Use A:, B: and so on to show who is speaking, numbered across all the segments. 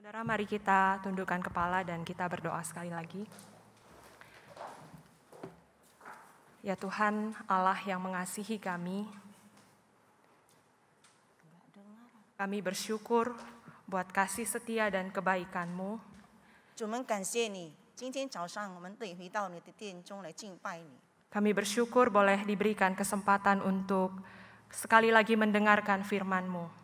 A: Saudara, mari kita tundukkan kepala dan kita berdoa sekali lagi. Ya Tuhan, Allah yang mengasihi kami, kami bersyukur buat kasih setia dan kebaikan-Mu. Kami bersyukur boleh diberikan kesempatan untuk sekali lagi mendengarkan firman-Mu.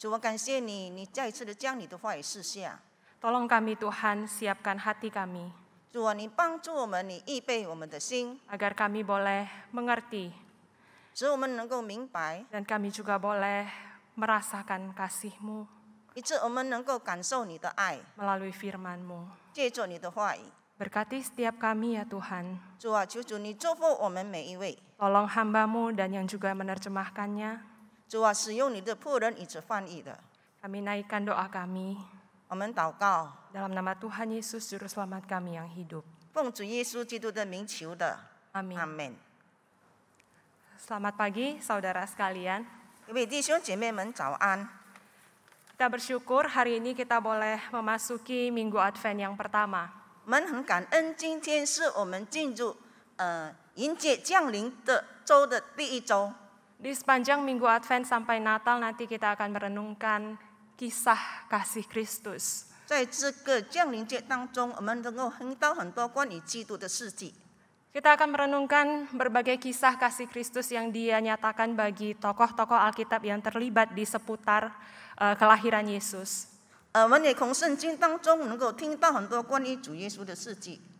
A: 主，我感谢你，你再一次的将你的话语示下。Tolong kami Tuhan, siapkan hati kami 主啊，你帮助我们，你预备我们的心，agar kami boleh mengerti 使我们能够明白，dan kami juga boleh merasakan kasih-Mu 以致我们能够感受你的爱，melalui 借助你的话语。Berkati setiap kami ya Tuhan. 主啊，求主你祝福我们每一位，Tolong hambamu dan yang juga menerjemahkannya 主啊，使用你的仆人以及翻译的。Kami naikkan doa kami dalam nama Tuhan Yesus Juru Selamat kami yang hidup. Amin. Selamat pagi saudara sekalian. 各位弟兄姐妹们，早安！Kita bersyukur hari ini kita boleh memasuki Minggu Advent yang pertama. 我们很感恩，今天是我们进入呃迎接降临的周的第一周。di sepanjang minggu Advent sampai Natal nanti kita akan merenungkan kisah kasih Kristus. kita akan merenungkan berbagai kisah kasih Kristus yang dia nyatakan bagi tokoh-tokoh Alkitab yang terlibat di seputar uh, kelahiran Yesus. Eh,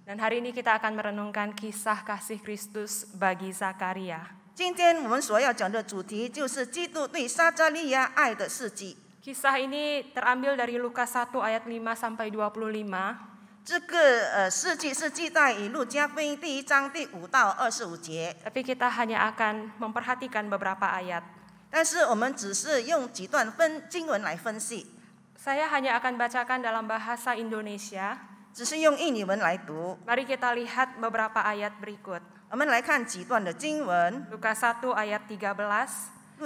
A: Dan hari ini kita akan merenungkan kisah kasih Kristus bagi Zakaria. 今天我们所要讲的主题就是基督对撒加利亚爱的事迹。Kisah ini terambil dari Lukas 1 ayat 5 sampai 25. 这个呃事迹是记载于路加福音第一章第五到二十五节。Tapi kita hanya akan memperhatikan beberapa ayat. hanya akan bacakan dalam bahasa Indonesia. kita lihat beberapa ayat berikut. Lukas 1 ayat 13.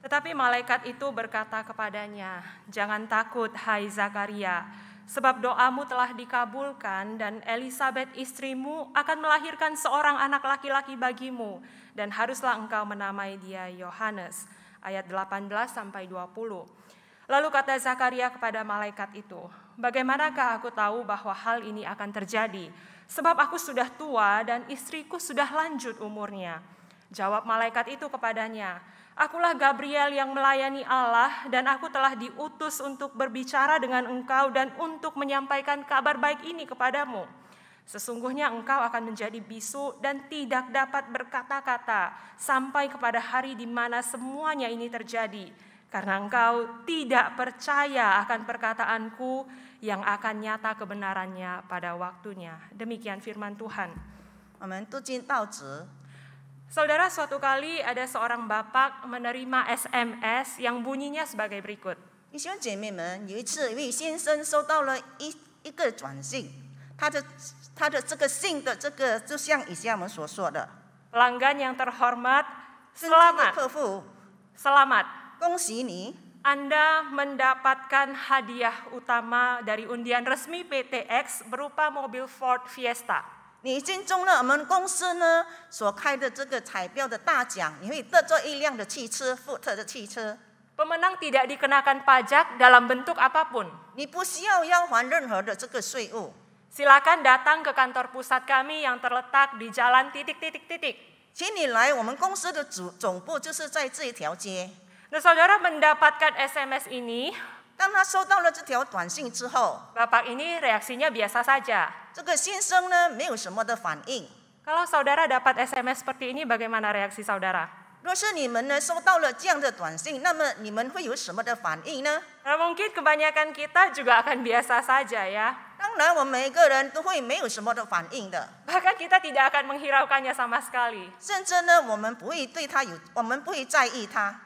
A: Tetapi malaikat itu berkata kepadanya, "Jangan takut, hai Zakaria, sebab doamu telah dikabulkan dan Elizabeth istrimu akan melahirkan seorang anak laki-laki bagimu dan haruslah engkau menamai dia Yohanes." Ayat 18 sampai 20. Lalu kata Zakaria kepada malaikat itu, "Bagaimanakah aku tahu bahwa hal ini akan terjadi?" Sebab aku sudah tua dan istriku sudah lanjut umurnya. Jawab malaikat itu kepadanya, Akulah Gabriel yang melayani Allah dan aku telah diutus untuk berbicara dengan engkau dan untuk menyampaikan kabar baik ini kepadamu. Sesungguhnya engkau akan menjadi bisu dan tidak dapat berkata-kata sampai kepada hari di mana semuanya ini terjadi. Karena engkau tidak percaya akan perkataanku yang akan nyata kebenarannya pada waktunya. Demikian firman Tuhan. Saudara, suatu kali ada seorang bapak menerima SMS yang bunyinya sebagai berikut. Pelanggan yang terhormat, selamat. selamat, 恭喜你。anda mendapatkan hadiah utama dari undian resmi PTX berupa mobil Ford Fiesta. Pemenang tidak dikenakan pajak dalam bentuk apapun. 你不需要要还任何的这个税务。Silakan datang ke kantor pusat kami yang terletak di jalan titik titik titik. 请你来我们公司的总总部，就是在这一条街。Nah saudara mendapatkan SMS ini, 当他收到了这条短信之后，bapak ini reaksinya biasa saja。这个先生呢，没有什么的反应。Kalau saudara dapat SMS seperti ini, bagaimana reaksi saudara? mungkin kebanyakan kita juga akan biasa saja ya. kita tidak akan menghiraukannya sama sekali。甚至呢，我们不会对他有，我们不会在意他。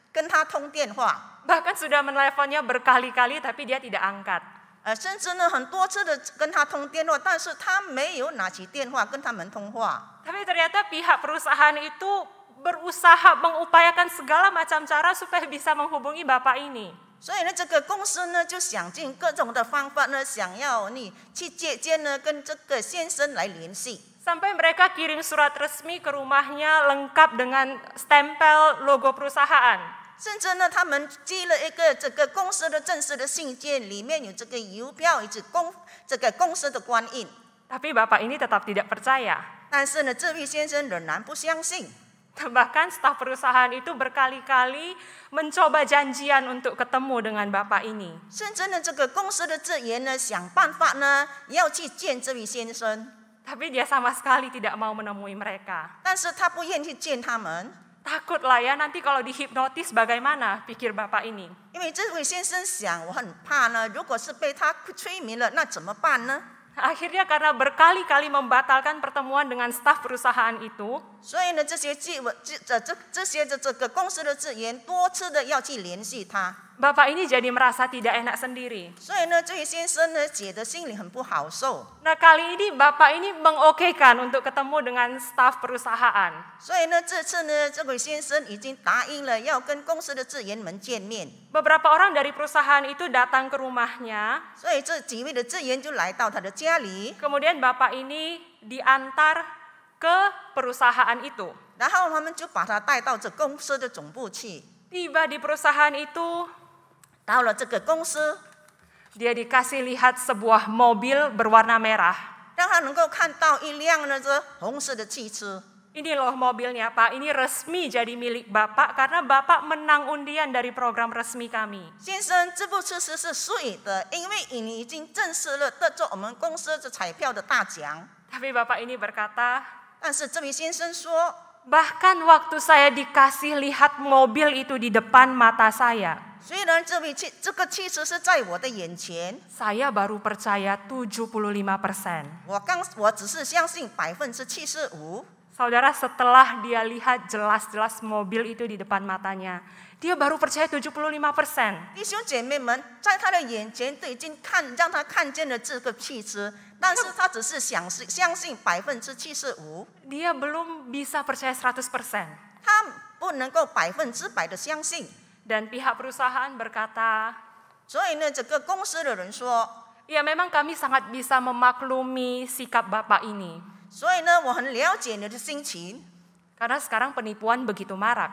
A: 跟他通电话。bahkan sudah meneleponnya berkali-kali tapi dia tidak angkat. tapi ternyata pihak perusahaan itu berusaha mengupayakan segala macam cara supaya bisa menghubungi bapak ini. sampai mereka kirim surat resmi ke rumahnya lengkap dengan stempel logo perusahaan. 甚至呢，他们寄了一个这个公司的正式的信件，里面有这个邮票以及公这个公司的官印。Tapi bapak ini tetap tidak percaya. 但是呢，这位先生仍然不相信。Bahkan staf perusahaan itu berkali-kali mencoba janjian untuk ketemu dengan bapak ini. Tapi dia sama sekali tidak mau menemui mereka takut lah ya nanti kalau dihipnotis bagaimana pikir bapak ini. Akhirnya karena berkali-kali membatalkan pertemuan dengan staf perusahaan itu. Jadi, Bapak ini jadi merasa tidak enak sendiri. Nah kali ini Bapak ini mengokekan untuk ketemu dengan staf perusahaan. Beberapa orang dari perusahaan itu datang ke rumahnya. Kemudian Bapak ini diantar ke perusahaan itu. Tiba di perusahaan itu, 到了这个公司，dia dikasih lihat sebuah mobil berwarna merah. loh mobilnya Pak, ini resmi jadi milik Bapak karena Bapak menang undian dari program resmi kami. Tapi Bapak ini berkata, 但是这位先生说，bahkan waktu saya dikasih lihat mobil itu di depan mata saya. Saya baru percaya 75 persen. Saudara setelah dia lihat jelas-jelas mobil itu di depan matanya, dia baru percaya 75 persen. Dia belum bisa percaya 100 persen. Dan pihak perusahaan berkata, ya memang kami sangat bisa memaklumi sikap Bapak ini. Karena sekarang penipuan begitu marak.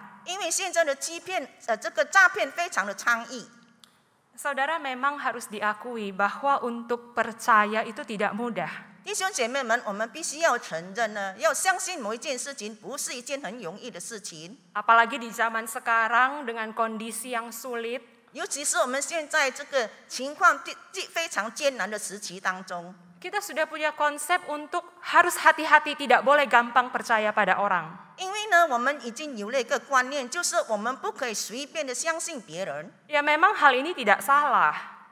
A: Saudara memang harus diakui bahwa untuk percaya itu tidak mudah. 弟兄姐妹们，我们必须要承认呢，要相信某一件事情不是一件很容易的事情。Apalagi di zaman sekarang dengan kondisi yang sulit，尤其是我们现在这个情况极非常艰难的时期当中。Kita sudah punya konsep untuk harus hati-hati tidak boleh gampang percaya pada orang。因为呢，我们已经有了一个观念，就是我们不可以随便的相信别人。Ya memang hal ini tidak salah。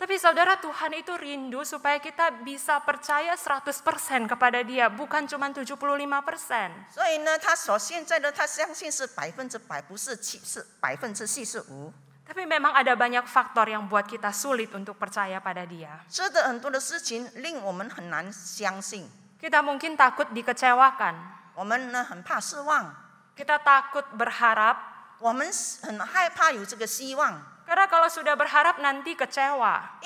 A: Tapi saudara Tuhan itu rindu supaya kita bisa percaya 100% kepada dia, bukan cuma 75%. Jadi, tapi memang ada banyak faktor yang buat kita sulit untuk percaya pada dia. Kita mungkin takut dikecewakan. Kita takut berharap. 我们很害怕有这个希望。karena kalau sudah berharap nanti kecewa.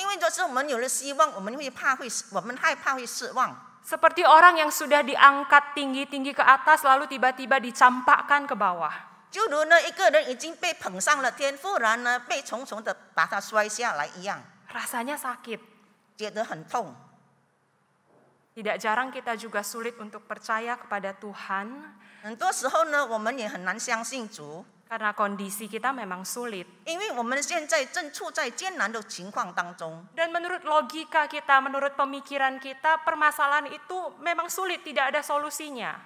A: Seperti orang yang sudah diangkat tinggi-tinggi ke atas lalu tiba-tiba dicampakkan ke bawah. Rasanya sakit. Tidak jarang kita juga sulit untuk percaya kepada Tuhan. 很多时候呢，我们也很难相信主。karena kondisi kita memang sulit. Dan menurut logika kita, menurut pemikiran kita, permasalahan itu memang sulit, tidak ada solusinya.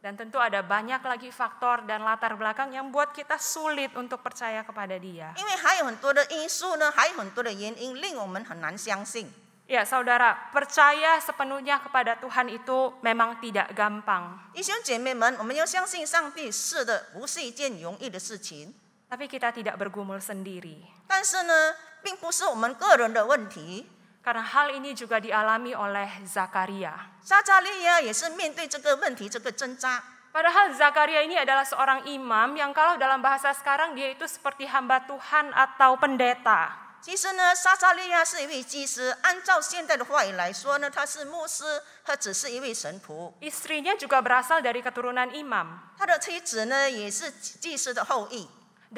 A: Dan tentu ada banyak lagi faktor dan latar belakang yang buat kita sulit untuk percaya kepada Dia. Ya, saudara, percaya sepenuhnya kepada Tuhan itu memang tidak gampang. Tapi kita tidak bergumul sendiri. Karena hal ini juga dialami oleh Zakaria. Zakaria Zakaria ini adalah seorang imam yang kalau dalam bahasa sekarang dia itu seperti hamba Tuhan atau pendeta. 其实呢，撒撒利亚是一位祭司，按照现代的话语来说呢，他是牧师，他只是一位神仆。istrinya juga berasal dari keturunan imam.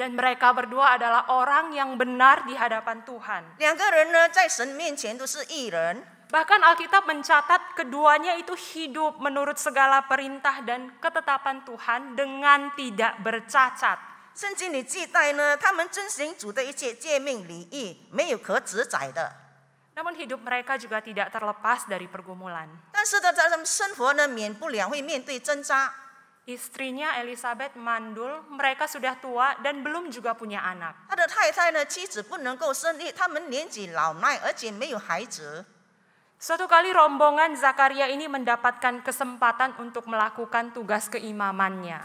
A: mereka berdua adalah orang yang benar di hadapan Tuhan. Alkitab mencatat keduanya itu hidup menurut segala perintah dan ketetapan Tuhan dengan tidak bercacat. 圣经里记载呢，他们遵行主的一切诫命、礼仪，没有可指载的。他们生活，mereka juga tidak terlepas dari pergumulan。但是在咱们生活呢，免不了会面对挣扎。Istrinya Elisabeth mandul, mereka sudah tua dan belum juga punya anak。他的太太呢，妻子不能够生育，他们年纪老迈，而且没有孩子。Suatu kali rombongan Zakaria ini mendapatkan kesempatan untuk melakukan tugas keimamannya.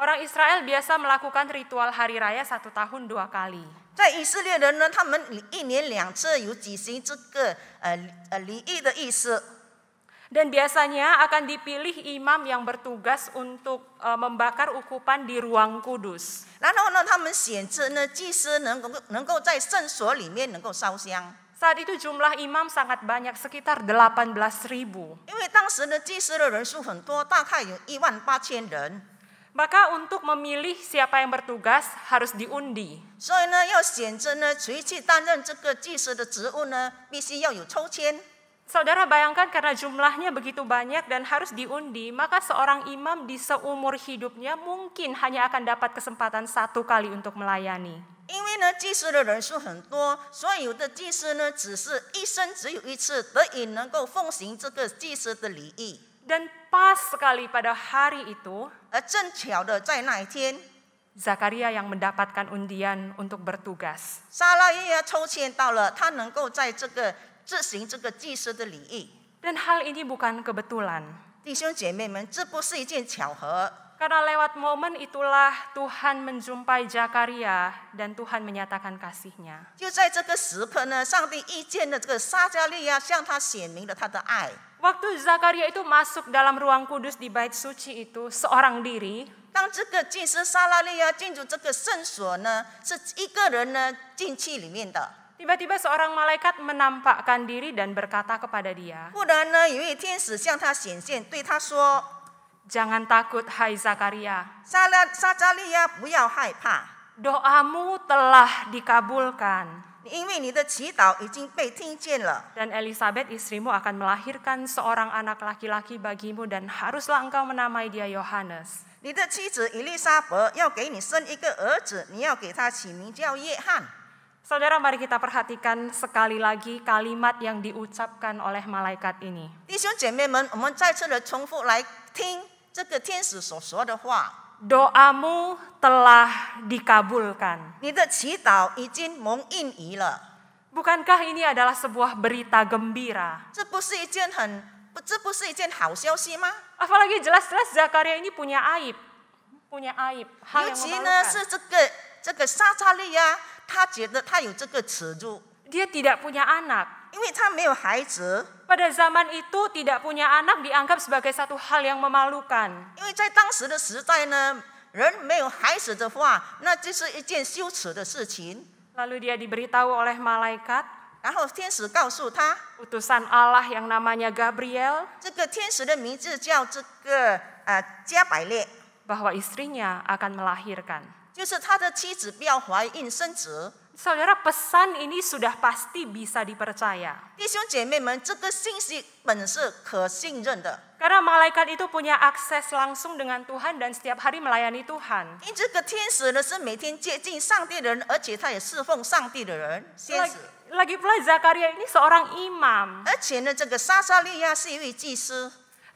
A: Orang Israel biasa melakukan ritual hari raya satu tahun dua kali. dan biasanya akan dipilih imam yang bertugas untuk eh, membakar ukupan di ruang kudus. 然后呢，他们选择呢，祭司能够能够在圣所里面能够烧香。s e d i i t jumlah imam sangat banyak sekitar d e l a p ribu。因为当时的祭司的人数很多，大概有一万八千人。Maka untuk memilih siapa yang bertugas harus diundi。所以呢，要选择呢，谁去担任这个祭司的职务呢？必须要有抽签。Saudara bayangkan karena jumlahnya begitu banyak dan harus diundi, maka seorang imam di seumur hidupnya mungkin hanya akan dapat kesempatan satu kali untuk melayani. Dan pas sekali pada hari itu, Zakaria yang mendapatkan undian untuk bertugas. 执行这个祭司的礼仪。Dan hal ini bukan kebetulan. 弟兄姐妹们，这不是一件巧合。Karena lewat momen itulah Tuhan menjumpai Zakaria dan Tuhan menyatakan kasihnya. Waktu Zakaria itu masuk dalam ruang kudus di bait suci itu seorang diri. 当这个祭司撒拉利亚进入这个圣所呢，是一个人呢进去里面的。Tiba-tiba seorang malaikat menampakkan diri dan berkata kepada dia, Jangan takut, hai Zakaria. Doamu telah dikabulkan. Dan Elizabeth istrimu akan melahirkan seorang anak laki-laki bagimu dan haruslah engkau menamai dia Yohanes. Yohanes。你的妻子伊丽莎白要给你生一个儿子，你要给他起名叫约翰。Saudara, mari kita perhatikan sekali lagi kalimat yang diucapkan oleh malaikat ini. Doamu telah dikabulkan. Bukankah ini adalah sebuah berita gembira? Apalagi jelas jelas-jelas Zakaria ini punya aib, punya aib. Hal yang memalukan. Dia tidak punya anak. Pada zaman itu tidak punya anak dianggap sebagai satu hal yang memalukan. Lalu dia diberitahu oleh malaikat. Utusan Allah yang namanya Gabriel. Bahwa istrinya akan melahirkan。就是他的妻子不要怀孕生子。所以，阿拉，pesan ini sudah pasti bisa dipercaya。弟兄姐妹们，这个信息本是可信任的。因为，马来加人，他有直接的接触，而且他有直接的接触。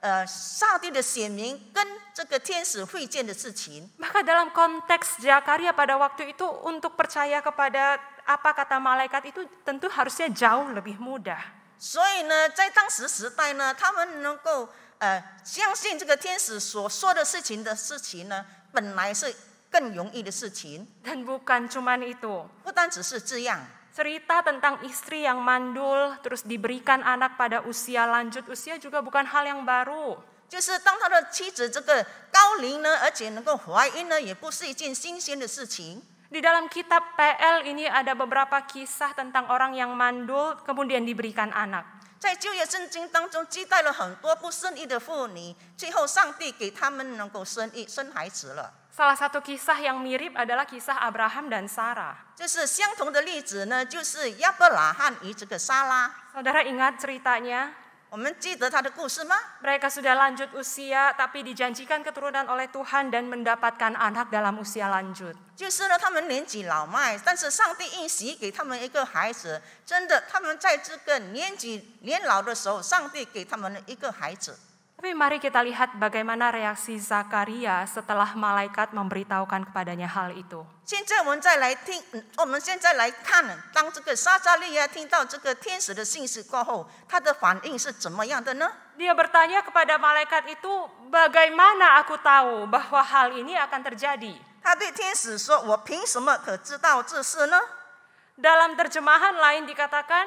A: 呃，上帝的显明跟这个天使会见的事情。Maka dalam konteks Zakaria pada waktu itu untuk percaya kepada apa kata malaikat itu tentu harusnya jauh lebih mudah. Dan bukan cuman itu. itu cerita tentang istri yang mandul terus diberikan anak pada usia lanjut usia juga bukan hal yang baru. 就是当他的妻子这个高龄呢，而且能够怀孕呢，也不是一件新鲜的事情。Di dalam kitab PL ini ada beberapa kisah tentang orang yang mandul kemudian diberikan anak. 在旧约圣经当中记载了很多不生育的妇女，最后上帝给他们能够生育生孩子了。Salah satu kisah yang mirip adalah kisah Abraham dan Sarah. Saudara ingat ceritanya? Mereka sudah lanjut usia, tapi dijanjikan keturunan oleh Tuhan dan mendapatkan anak dalam usia lanjut. 就是呢，他们年纪老迈，但是上帝应许给他们一个孩子，真的，他们在这个年纪年老的时候，上帝给他们一个孩子。tapi mari kita lihat bagaimana reaksi Zakaria setelah malaikat memberitahukan kepadanya hal itu. Dia bertanya kepada malaikat itu, bagaimana aku tahu bahwa hal ini akan terjadi? Dalam terjemahan lain dikatakan,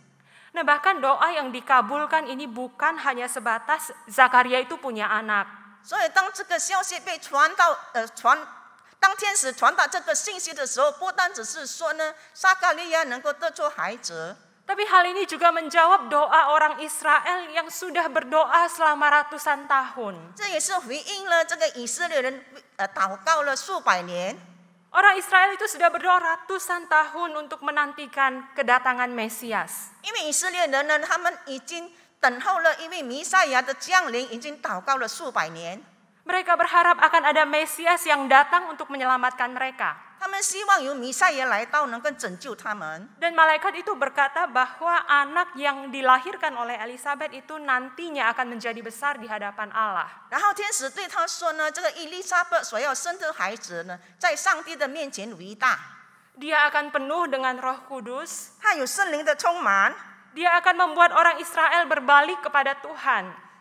A: Nah bahkan doa yang dikabulkan ini bukan hanya sebatas Zakaria itu punya anak. Tapi hal ini juga menjawab doa orang Israel yang sudah berdoa selama ratusan tahun. Orang Israel itu sudah berdoa ratusan tahun untuk menantikan kedatangan Mesias. Karena Israel, dan mereka sudah menantikan kedatangan Mesias. Mereka berharap akan ada Mesias yang datang untuk menyelamatkan mereka. Dan malaikat itu berkata bahwa anak yang dilahirkan oleh Elizabeth itu nantinya akan menjadi besar di hadapan Allah. Dia akan penuh dengan roh kudus. Dia akan membuat orang Israel berbalik kepada Tuhan.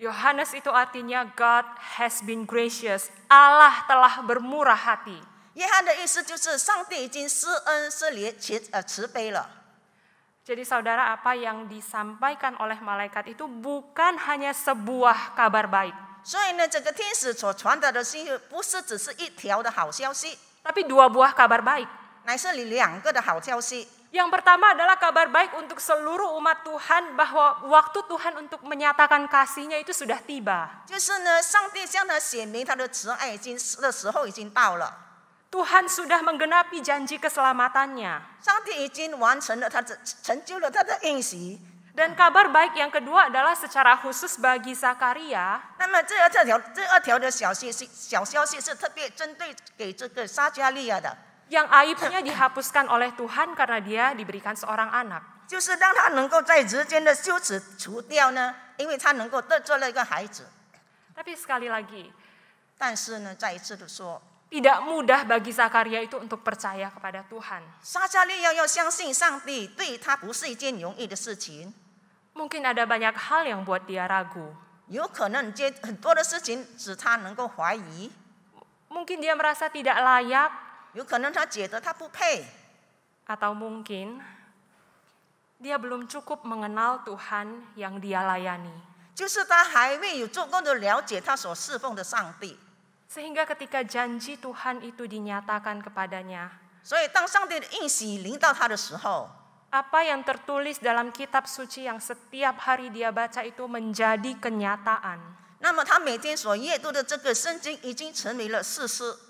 A: Yohanes itu artinya God has been gracious. Allah telah bermurah hati. Jadi saudara apa yang disampaikan oleh malaikat itu bukan hanya sebuah kabar baik. Tapi dua buah kabar baik. 乃是你两个的好消息。Nah, yang pertama adalah kabar baik untuk seluruh umat Tuhan bahwa waktu Tuhan untuk menyatakan kasihnya itu sudah tiba. Tuhan sudah menggenapi janji keselamatannya. Dan kabar baik yang kedua adalah secara khusus bagi Zakaria. Nah, yang aibnya dihapuskan oleh Tuhan karena dia diberikan seorang anak. Tapi sekali lagi, tidak mudah bagi Zakaria itu untuk percaya kepada Tuhan. Mungkin ada banyak hal yang buat dia ragu. Mungkin dia merasa tidak layak 有可能他觉得他不配，atau mungkin dia belum cukup mengenal Tuhan yang dia layani，就是他还未有足够的了解他所侍奉的上帝，sehingga ketika janji Tuhan itu dinyatakan kepadanya，所以当上帝的应许临到他的时候，apa yang tertulis dalam Kitab Suci yang setiap hari dia baca itu menjadi kenyataan，那么他每天所阅读的这个圣经已经成为了事实。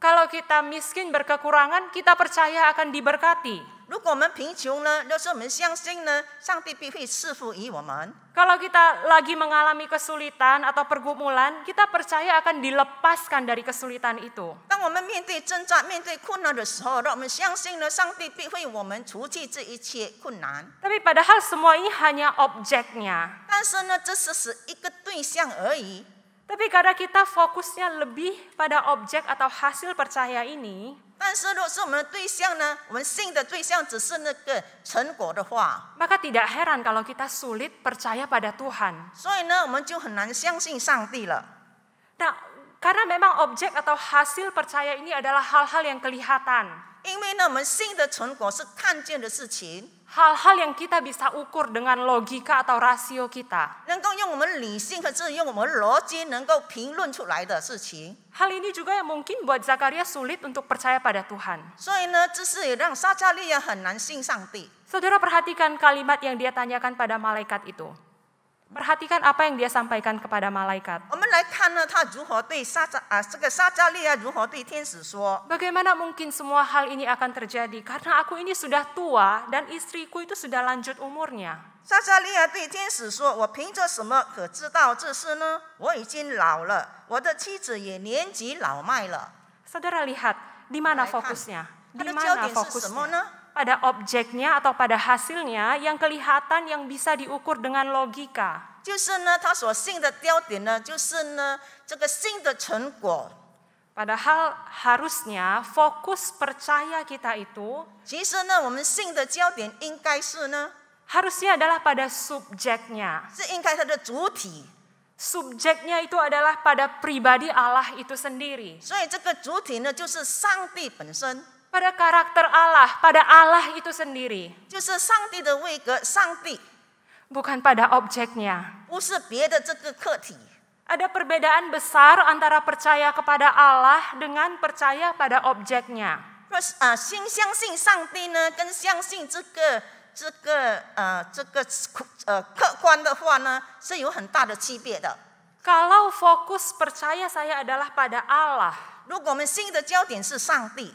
A: Kalau kita miskin berkekurangan, kita percaya akan diberkati. Kalau kita lagi mengalami kesulitan atau pergumulan, kita percaya akan dilepaskan dari kesulitan itu. Tapi padahal semua ini hanya objeknya. Tapi karena kita fokusnya lebih pada objek atau hasil percaya ini, maka tidak heran kalau kita sulit percaya pada Tuhan. Nah, karena memang objek atau hasil percaya ini adalah hal-hal yang kelihatan. 因为呢，我们信的成果是看见的事情，hal-hal yang kita bisa ukur dengan logika atau rasio kita. Hal ini juga yang mungkin buat Zakaria sulit untuk percaya pada Tuhan. Saudara perhatikan kalimat yang dia tanyakan pada malaikat itu. Perhatikan apa yang dia sampaikan kepada malaikat. Bagaimana mungkin semua hal ini akan terjadi? Karena aku ini sudah tua dan istriku itu sudah lanjut umurnya. Saudara lihat, di mana fokusnya? Di mana fokusnya? pada objeknya atau pada hasilnya yang kelihatan yang bisa diukur dengan logika. Padahal harusnya fokus percaya kita itu harusnya adalah pada subjeknya. subjeknya，是应该它的主体。Subjeknya itu adalah pada pribadi Allah itu sendiri。所以这个主体呢，就是上帝本身。pada karakter Allah, pada Allah itu sendiri. Bukan pada objeknya. Ada perbedaan besar antara percaya kepada Allah dengan percaya pada objeknya. Kalau fokus percaya saya adalah pada Allah. 如果我们心的焦点是上帝，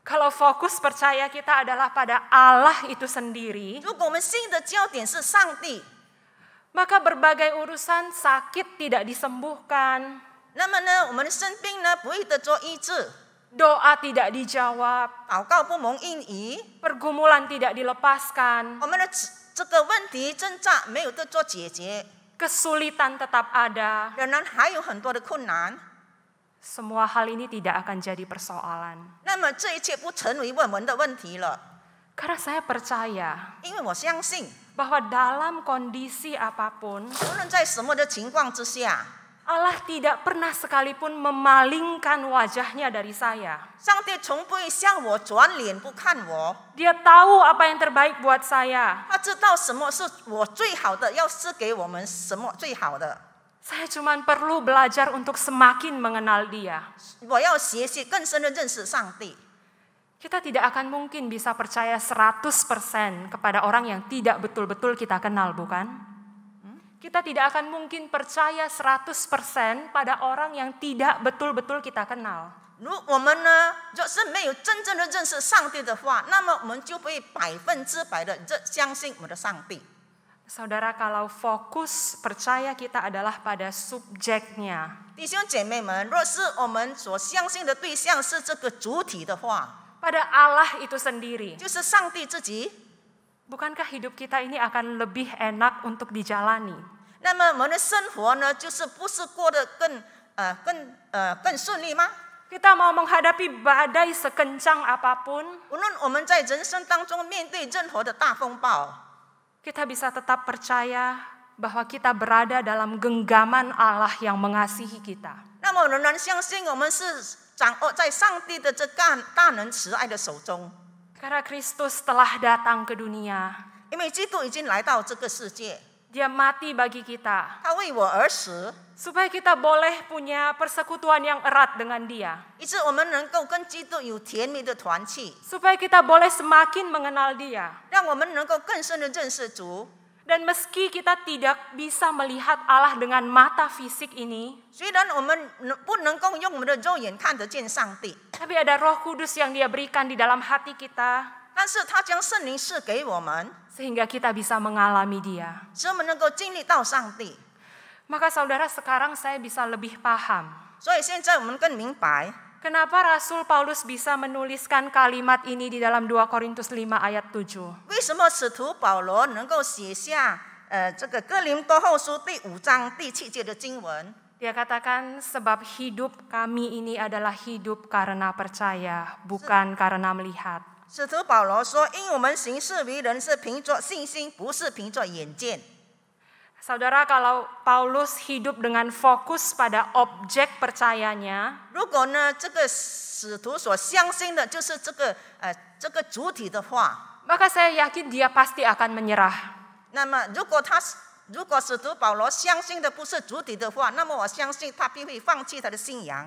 A: Kalau fokus percaya kita adalah pada Allah itu sendiri, maka berbagai urusan sakit tidak disembuhkan. Doa tidak dijawab. Pergumulan tidak dilepaskan. Kesulitan tetap ada. Semua hal ini tidak akan jadi persoalan. Karena saya percaya bahwa dalam kondisi apapun, Allah tidak pernah sekalipun memalingkan wajahnya dari saya. Dia tahu apa yang terbaik buat saya. Saya cuma perlu belajar untuk semakin mengenal Dia. Kita tidak akan mungkin bisa percaya 100% kepada orang yang tidak betul-betul kita kenal, bukan? Hmm? Kita tidak akan mungkin percaya 100% pada orang yang tidak betul-betul kita kenal. 如我们呢，就是没有真正的认识上帝的话，那么我们就会百分之百的认相信我们的上帝。Saudara kalau fokus percaya kita adalah pada subjeknya. Pada Allah itu sendiri, bukankah hidup kita ini akan lebih enak untuk dijalani? Kita mau menghadapi badai sekencang apapun，无论我们在人生当中面对任何的大风暴。kita bisa tetap percaya bahwa kita berada dalam genggaman Allah yang mengasihi kita. Karena Kristus telah datang ke dunia. 因为基督已经来到这个世界。dia mati bagi kita. Supaya kita boleh punya persekutuan yang erat dengan Dia. Supaya kita boleh semakin mengenal Dia. Dan meski kita tidak bisa melihat Allah dengan mata fisik ini, tapi ada roh kudus yang dia berikan di dalam hati kita. Sehingga kita bisa mengalami Dia. Maka saudara sekarang saya bisa lebih paham. Kenapa Rasul Paulus bisa menuliskan kalimat ini di dalam 2 Korintus 5 ayat 7? Dia katakan sebab hidup kami ini adalah hidup karena percaya, bukan karena melihat. 使徒保罗说：“因我们行事为人是凭着信心，不是凭着眼见。” Saudara, kalau Paulus hidup dengan fokus pada objek percayanya, 如果呢这个使徒所相信的就是这个呃这个主体的话，maka saya yakin dia pasti akan menyerah. 那么如果他如果使徒保罗相信的不是主体的话，那么我相信他必会放弃他的信仰。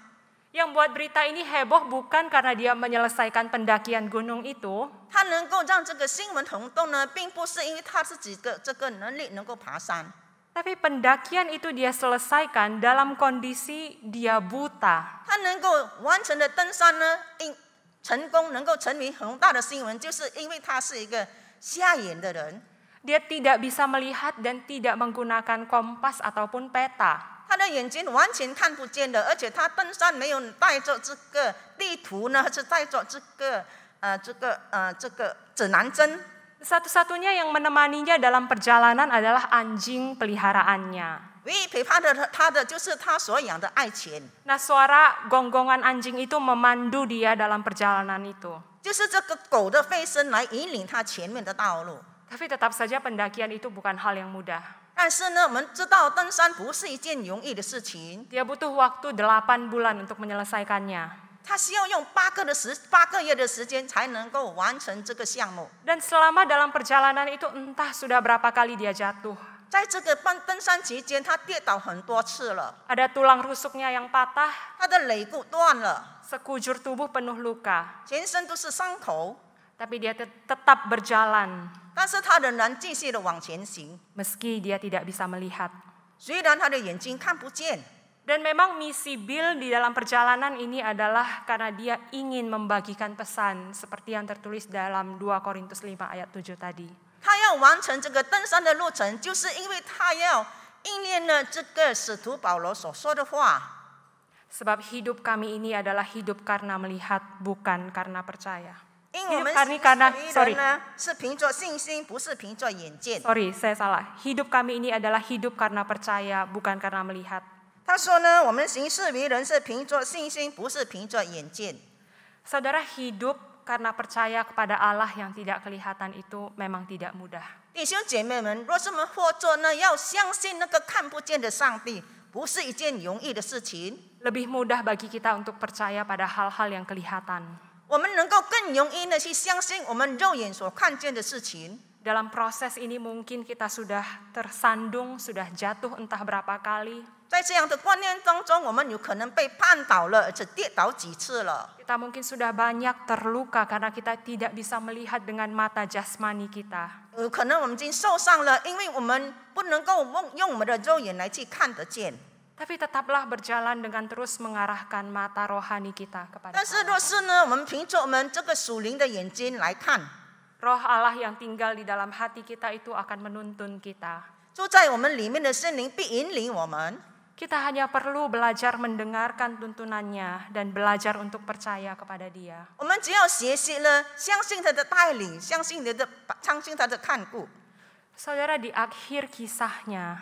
A: Yang buat berita ini heboh bukan karena dia menyelesaikan pendakian gunung itu. Tapi pendakian itu dia selesaikan dalam kondisi dia buta. Dia tidak bisa melihat dan tidak menggunakan kompas ataupun peta. 他的眼睛完全看不见的，而且他登山没有带着这个地图呢，是带着这个呃这个呃这个指南针。Satu-satunya yang menemaninya dalam perjalanan adalah anjing peliharaannya. 唯一陪伴的他的就是他所养的爱犬。Nah suara gonggongan anjing itu memandu dia dalam perjalanan itu. 就是这个狗的吠声来引领他前面的道路。Tapi tetap saja pendakian itu bukan hal yang mudah. 但是呢，我们知道登山不是一件容易的事情。Dia butuh waktu delapan bulan untuk menyelesaikannya. 他需要用八个的时八个月的时间才能够完成这个项目。Dan selama dalam perjalanan itu entah sudah berapa kali dia jatuh. 在这个半登山期间，他跌倒很多次了。Ada tulang rusuknya yang patah. 他的肋骨断了。Sekujur tubuh penuh luka. 全身都是伤口。tapi dia tetap berjalan. Meski dia tidak bisa melihat. Dan memang misi Bill di dalam perjalanan ini adalah karena dia ingin membagikan pesan seperti yang tertulis dalam 2 Korintus 5 ayat 7 tadi. Sebab hidup kami ini adalah hidup karena melihat, bukan karena percaya. Hidup kami karena sorry. Sorry, saya salah. Hidup kami ini adalah hidup karena percaya, bukan karena melihat. Saudara hidup karena percaya kepada Allah yang tidak kelihatan itu memang tidak mudah. Lebih mudah bagi kita untuk percaya pada hal-hal yang kelihatan. 我们能够更容易的去相信我们肉眼所看见的事情。Dalam proses ini mungkin kita sudah tersandung, sudah jatuh entah berapa kali. 在这样的观念当中，我们有可能被绊倒了，而且跌倒几次了。Kita mungkin sudah banyak terluka karena kita tidak bisa melihat dengan mata jasmani kita. 有可能我们已经受伤了，因为我们不能够用用我们的肉眼来去看得见。tapi tetaplah berjalan dengan terus mengarahkan mata rohani kita kepada Allah. Roh Allah yang tinggal di dalam hati kita itu akan menuntun kita. Kita hanya perlu belajar mendengarkan tuntunannya dan belajar untuk percaya kepada Dia. Saudara di akhir kisahnya,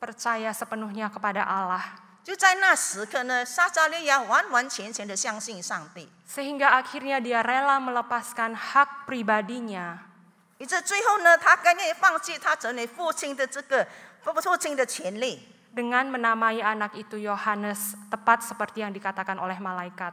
A: percaya sepenuhnya kepada Allah. Sehingga akhirnya dia rela melepaskan hak pribadinya Dengan menamai anak itu Yohanes tepat seperti yang dikatakan oleh malaikat.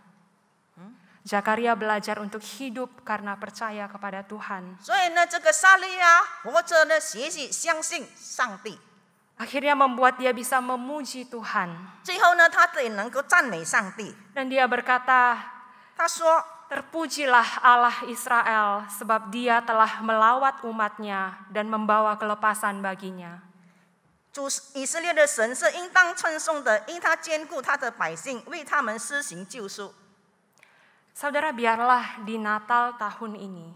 A: Zakaria belajar untuk hidup karena percaya kepada Tuhan. Akhirnya membuat dia bisa memuji Tuhan. Dan dia berkata, Terpujilah Allah Israel sebab dia telah melawat umatnya dan membawa kelepasan baginya. 主以色列的神是应当称颂的，因他兼顾他的百姓，为他们施行救赎。Saudara, biarlah di Natal tahun ini.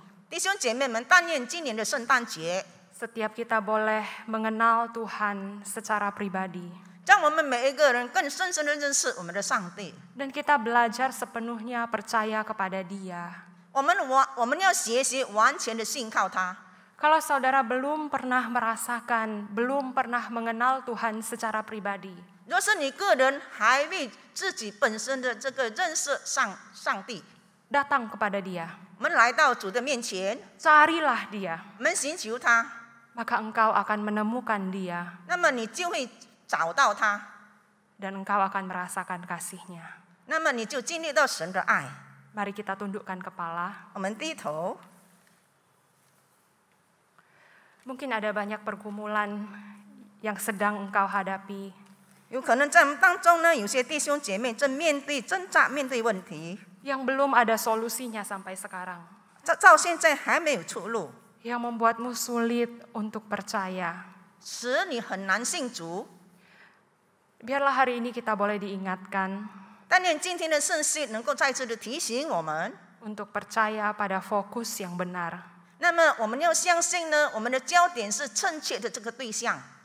A: Setiap kita boleh mengenal Tuhan secara pribadi. Dan kita belajar sepenuhnya percaya kepada dia. Kalau saudara belum pernah merasakan, belum pernah mengenal Tuhan secara pribadi, 若是你个人还未自己本身的这个认识上上帝，datang kepada dia，我们来到主的面前，carilah dia，我们寻求他，maka engkau akan menemukan dia，那么你就会找到他，dan engkau akan merasakan kasihnya，那么你就经历到神的爱。Mari kita tundukkan Mungkin ada banyak pergumulan yang sedang engkau hadapi 有可能在我们当中呢，有些弟兄姐妹正面对挣扎，面对问题。Yang belum ada solusinya sampai sekarang，到到现在还没有出路。Yang membuatmu sulit untuk percaya，使你很难信主。Biarlah hari ini kita boleh diingatkan。d a n i a 今天的圣诗能够再次的提醒我们，Untuk percaya pada fokus yang benar。那么我们要相信呢，我们的焦点是正确的这个对象。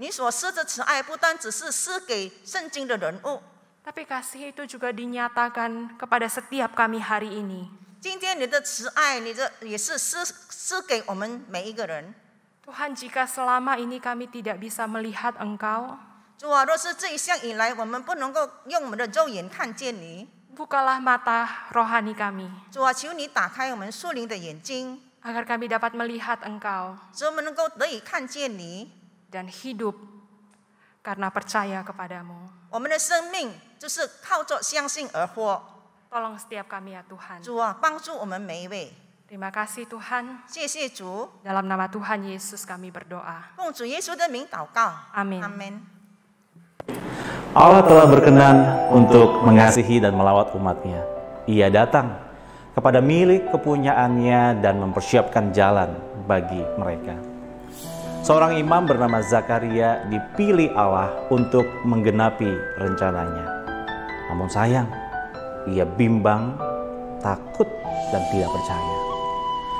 A: 你所施的慈爱不单只是施给圣经的人物。Tapi kasih itu juga dinyatakan kepada setiap kami hari ini. jika selama ini kami tidak bisa melihat Engkau, 主啊，若是这一项以来我们不能够用我们的肉眼看见你，bukalah mata rohani kami Agar kami dapat melihat Engkau. 使我们能够得以看见你。dan hidup karena percaya kepadamu. Tolong setiap kami ya Tuhan. Terima kasih Tuhan. Dalam nama Tuhan Yesus kami berdoa. Amin. Amin.
B: Allah telah berkenan untuk mengasihi dan melawat umatnya. Ia datang kepada milik kepunyaannya dan mempersiapkan jalan bagi mereka seorang imam bernama Zakaria dipilih Allah untuk menggenapi rencananya. Namun sayang, ia bimbang, takut, dan tidak percaya.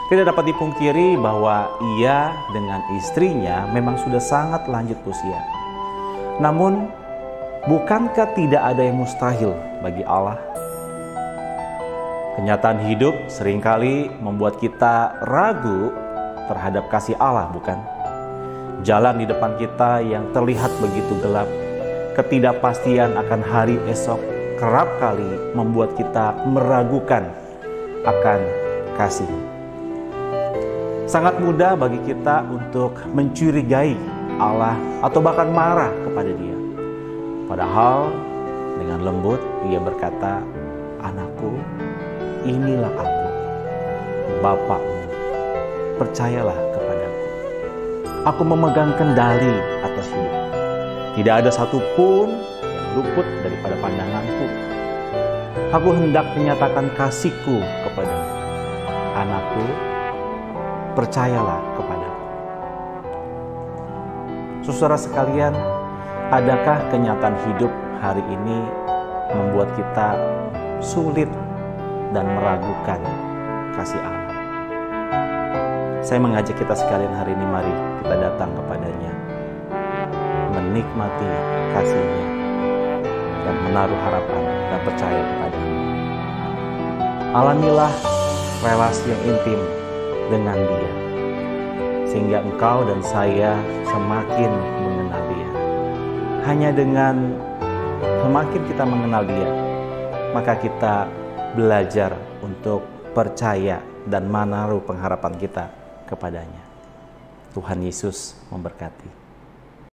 B: Tidak dapat dipungkiri bahwa ia dengan istrinya memang sudah sangat lanjut usia. Namun, bukankah tidak ada yang mustahil bagi Allah? Kenyataan hidup seringkali membuat kita ragu terhadap kasih Allah, bukan? jalan di depan kita yang terlihat begitu gelap. Ketidakpastian akan hari esok kerap kali membuat kita meragukan akan kasih. Sangat mudah bagi kita untuk mencurigai Allah atau bahkan marah kepada Dia. Padahal dengan lembut Dia berkata, "Anakku, inilah aku, Bapakmu. Percayalah aku memegang kendali atas hidup. Tidak ada satupun yang luput daripada pandanganku. Aku hendak menyatakan kasihku kepada Anakku, percayalah kepadaku. Saudara sekalian, adakah kenyataan hidup hari ini membuat kita sulit dan meragukan kasih Allah? Saya mengajak kita sekalian hari ini mari kita datang kepadanya. Menikmati kasihnya dan menaruh harapan dan percaya kepadanya. Alamilah relasi yang intim dengan dia sehingga engkau dan saya semakin mengenal dia. Hanya dengan semakin kita mengenal dia, maka kita belajar untuk percaya dan menaruh pengharapan kita kepadanya. Tuhan Yesus memberkati.